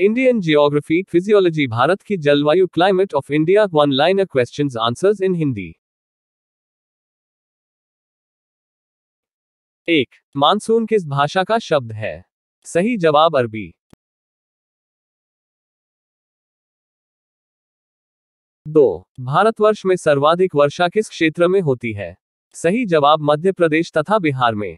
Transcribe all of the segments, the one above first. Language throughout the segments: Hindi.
इंडियन जियोग्राफी फिजियोलॉजी भारत की जलवायु climate of India one liner question answers in Hindi एक मानसून किस भाषा का शब्द है सही जवाब अरबी दो भारतवर्ष में सर्वाधिक वर्षा किस क्षेत्र में होती है सही जवाब मध्य प्रदेश तथा बिहार में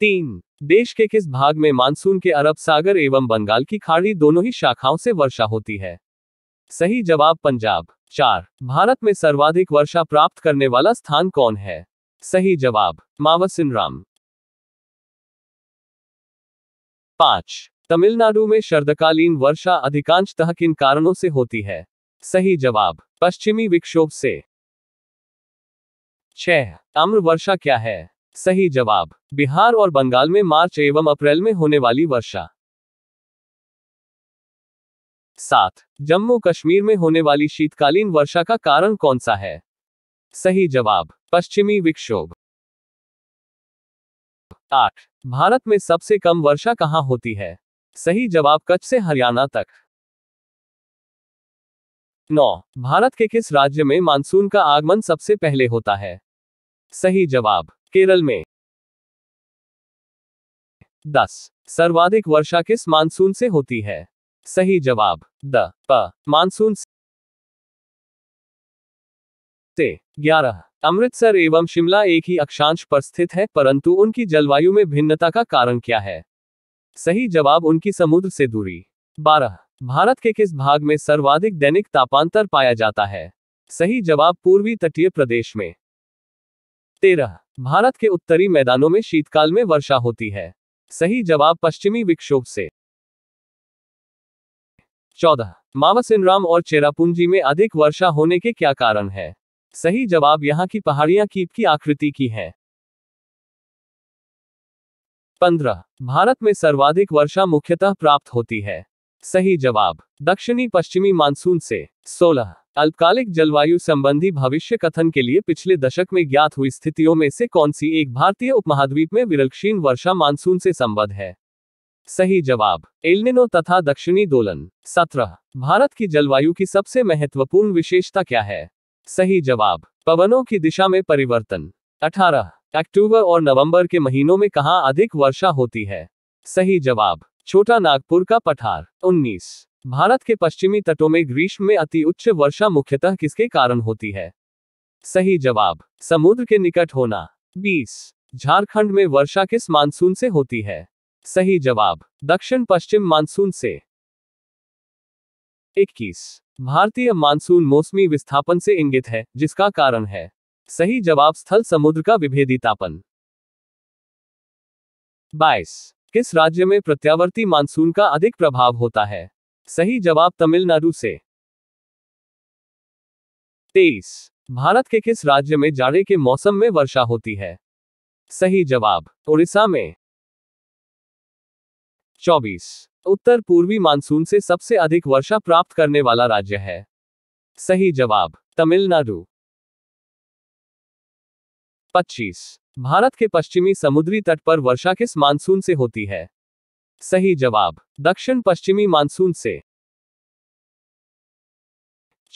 तीन देश के किस भाग में मानसून के अरब सागर एवं बंगाल की खाड़ी दोनों ही शाखाओं से वर्षा होती है सही जवाब पंजाब चार भारत में सर्वाधिक वर्षा प्राप्त करने वाला स्थान कौन है सही जवाब मावसिन राम पांच तमिलनाडु में शरदकालीन वर्षा अधिकांशतः किन कारणों से होती है सही जवाब पश्चिमी विक्षोभ से छह आम्र वर्षा क्या है सही जवाब बिहार और बंगाल में मार्च एवं अप्रैल में होने वाली वर्षा सात जम्मू कश्मीर में होने वाली शीतकालीन वर्षा का कारण कौन सा है सही जवाब पश्चिमी विक्षोभ आठ भारत में सबसे कम वर्षा कहाँ होती है सही जवाब कच्छ से हरियाणा तक नौ भारत के किस राज्य में मानसून का आगमन सबसे पहले होता है सही जवाब केरल में 10. सर्वाधिक वर्षा किस मानसून से होती है सही जवाब द प मानसून से ग्यारह अमृतसर एवं शिमला एक ही अक्षांश पर स्थित है परंतु उनकी जलवायु में भिन्नता का कारण क्या है सही जवाब उनकी समुद्र से दूरी बारह भारत के किस भाग में सर्वाधिक दैनिक तापांतर पाया जाता है सही जवाब पूर्वी तटीय प्रदेश में तेरह भारत के उत्तरी मैदानों में शीतकाल में वर्षा होती है सही जवाब पश्चिमी विक्षोभ से चौदह मावसिनराम और चेरापूंजी में अधिक वर्षा होने के क्या कारण है सही जवाब यहाँ की पहाड़ियां कीप की आकृति की है पंद्रह भारत में सर्वाधिक वर्षा मुख्यतः प्राप्त होती है सही जवाब दक्षिणी पश्चिमी मानसून से सोलह अल्पकालिक जलवायु संबंधी भविष्य कथन के लिए पिछले दशक में ज्ञात हुई स्थितियों में से कौन सी एक भारतीय उपमहाद्वीप में विरलक्षीण वर्षा मानसून से संबद्ध है सही जवाब एलनिनो तथा दक्षिणी दोलन सत्रह भारत की जलवायु की सबसे महत्वपूर्ण विशेषता क्या है सही जवाब पवनों की दिशा में परिवर्तन अठारह अक्टूबर और नवंबर के महीनों में कहाँ अधिक वर्षा होती है सही जवाब छोटा नागपुर का पठार उन्नीस भारत के पश्चिमी तटों में ग्रीष्म में अति उच्च वर्षा मुख्यतः किसके कारण होती है सही जवाब समुद्र के निकट होना बीस झारखंड में वर्षा किस मानसून से होती है सही जवाब दक्षिण पश्चिम मानसून से 21. भारतीय मानसून मौसमी विस्थापन से इंगित है जिसका कारण है सही जवाब स्थल समुद्र का विभेदितापन 22. किस राज्य में प्रत्यावर्ती मानसून का अधिक प्रभाव होता है सही जवाब तमिलनाडु से तेईस भारत के किस राज्य में जाड़े के मौसम में वर्षा होती है सही जवाब उड़ीसा में चौबीस उत्तर पूर्वी मानसून से सबसे अधिक वर्षा प्राप्त करने वाला राज्य है सही जवाब तमिलनाडु 25 भारत के पश्चिमी समुद्री तट पर वर्षा किस मानसून से होती है सही जवाब दक्षिण पश्चिमी मानसून से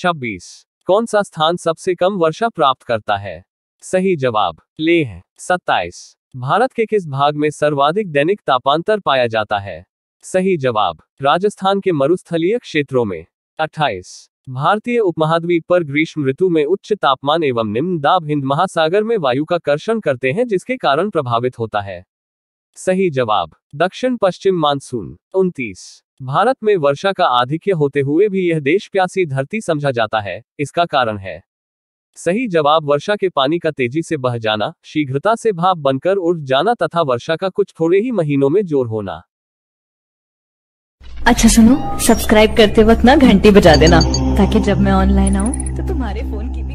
26. कौन सा स्थान सबसे कम वर्षा प्राप्त करता है सही जवाब लेह 27. भारत के किस भाग में सर्वाधिक दैनिक तापांतर पाया जाता है सही जवाब राजस्थान के मरुस्थलीय क्षेत्रों में 28. भारतीय उपमहाद्वीप पर ग्रीष्म ऋतु में उच्च तापमान एवं निम्न दाब हिंद महासागर में वायु का कर्षण करते हैं जिसके कारण प्रभावित होता है सही जवाब दक्षिण पश्चिम मानसून उनतीस भारत में वर्षा का आधिक्य होते हुए भी यह देश प्यासी धरती समझा जाता है इसका कारण है सही जवाब वर्षा के पानी का तेजी से बह जाना शीघ्रता से भाप बनकर उड़ जाना तथा वर्षा का कुछ थोड़े ही महीनों में जोर होना अच्छा सुनो सब्सक्राइब करते वक्त ना घंटी बजा देना ताकि जब मैं ऑनलाइन आऊँ तो तुम्हारे फोन की